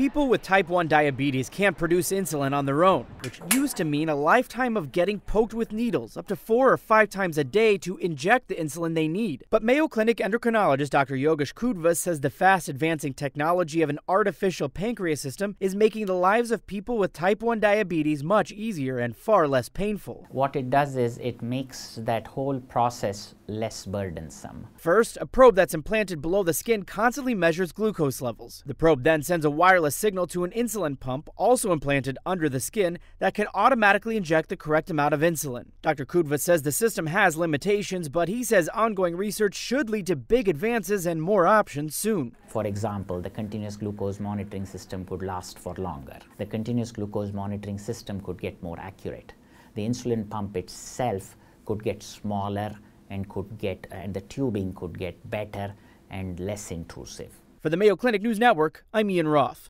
People with type 1 diabetes can't produce insulin on their own, which used to mean a lifetime of getting poked with needles up to four or five times a day to inject the insulin they need. But Mayo Clinic endocrinologist Dr. Yogesh Kudva says the fast advancing technology of an artificial pancreas system is making the lives of people with type 1 diabetes much easier and far less painful. What it does is it makes that whole process less burdensome. First, a probe that's implanted below the skin constantly measures glucose levels. The probe then sends a wireless a signal to an insulin pump also implanted under the skin that can automatically inject the correct amount of insulin. Dr. Kudva says the system has limitations, but he says ongoing research should lead to big advances and more options soon. For example, the continuous glucose monitoring system could last for longer. The continuous glucose monitoring system could get more accurate. The insulin pump itself could get smaller and could get and the tubing could get better and less intrusive. For the Mayo Clinic News Network, I'm Ian Roth.